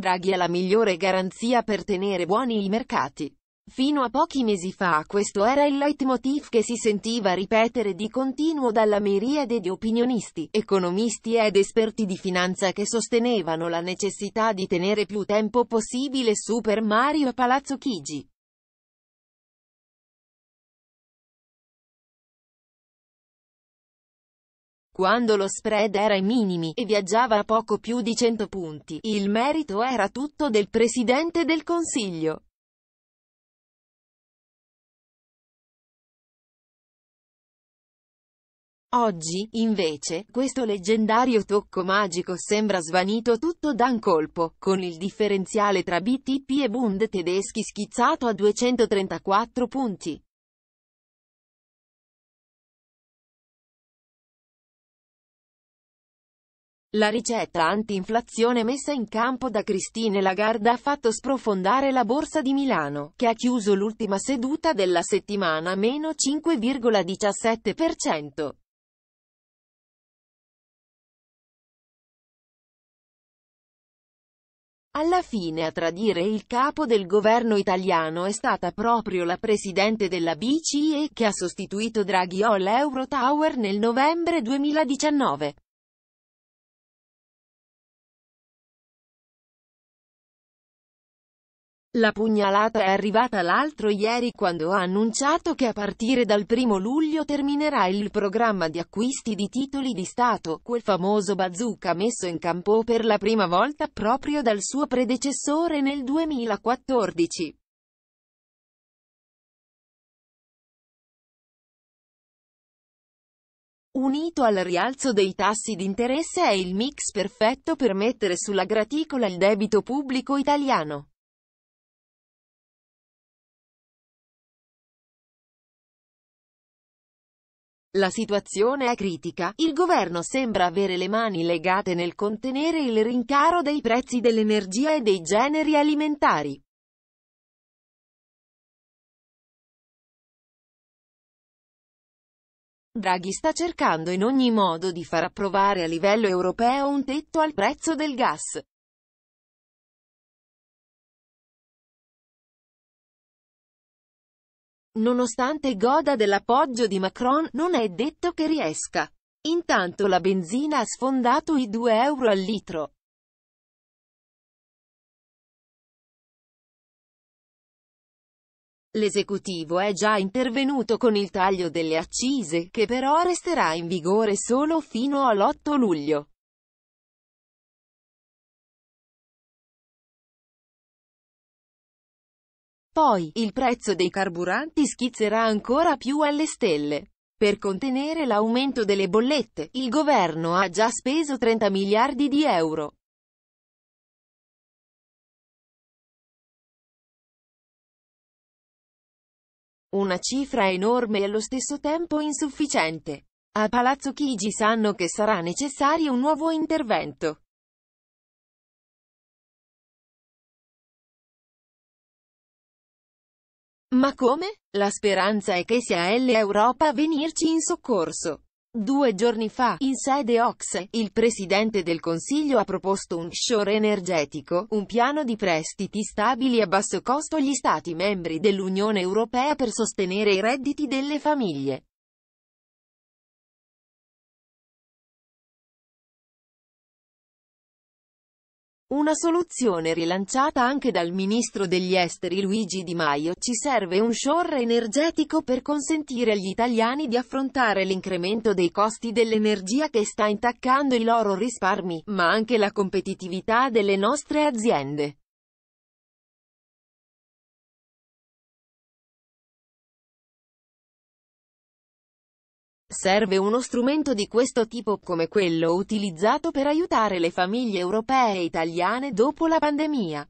Draghi è la migliore garanzia per tenere buoni i mercati. Fino a pochi mesi fa questo era il leitmotiv che si sentiva ripetere di continuo dalla miriade di opinionisti, economisti ed esperti di finanza che sostenevano la necessità di tenere più tempo possibile Super Mario a Palazzo Chigi. Quando lo spread era ai minimi e viaggiava a poco più di 100 punti, il merito era tutto del Presidente del Consiglio. Oggi, invece, questo leggendario tocco magico sembra svanito tutto da un colpo, con il differenziale tra BTP e Bund tedeschi schizzato a 234 punti. La ricetta anti-inflazione messa in campo da Christine Lagarde ha fatto sprofondare la borsa di Milano, che ha chiuso l'ultima seduta della settimana meno 5,17%. Alla fine a tradire il capo del governo italiano è stata proprio la presidente della BCE che ha sostituito Draghi all'Eurotower nel novembre 2019. La pugnalata è arrivata l'altro ieri quando ha annunciato che a partire dal 1 luglio terminerà il programma di acquisti di titoli di Stato, quel famoso bazooka messo in campo per la prima volta proprio dal suo predecessore nel 2014. Unito al rialzo dei tassi di interesse è il mix perfetto per mettere sulla graticola il debito pubblico italiano. La situazione è critica, il governo sembra avere le mani legate nel contenere il rincaro dei prezzi dell'energia e dei generi alimentari. Draghi sta cercando in ogni modo di far approvare a livello europeo un tetto al prezzo del gas. Nonostante goda dell'appoggio di Macron, non è detto che riesca. Intanto la benzina ha sfondato i 2 euro al litro. L'esecutivo è già intervenuto con il taglio delle accise, che però resterà in vigore solo fino all'8 luglio. Poi, il prezzo dei carburanti schizzerà ancora più alle stelle. Per contenere l'aumento delle bollette, il governo ha già speso 30 miliardi di euro. Una cifra enorme e allo stesso tempo insufficiente. A Palazzo Chigi sanno che sarà necessario un nuovo intervento. Ma come? La speranza è che sia l'Europa a venirci in soccorso. Due giorni fa, in sede OXE, il Presidente del Consiglio ha proposto un shore energetico, un piano di prestiti stabili a basso costo agli Stati membri dell'Unione Europea per sostenere i redditi delle famiglie. Una soluzione rilanciata anche dal ministro degli esteri Luigi Di Maio, ci serve un shore energetico per consentire agli italiani di affrontare l'incremento dei costi dell'energia che sta intaccando i loro risparmi, ma anche la competitività delle nostre aziende. Serve uno strumento di questo tipo come quello utilizzato per aiutare le famiglie europee e italiane dopo la pandemia.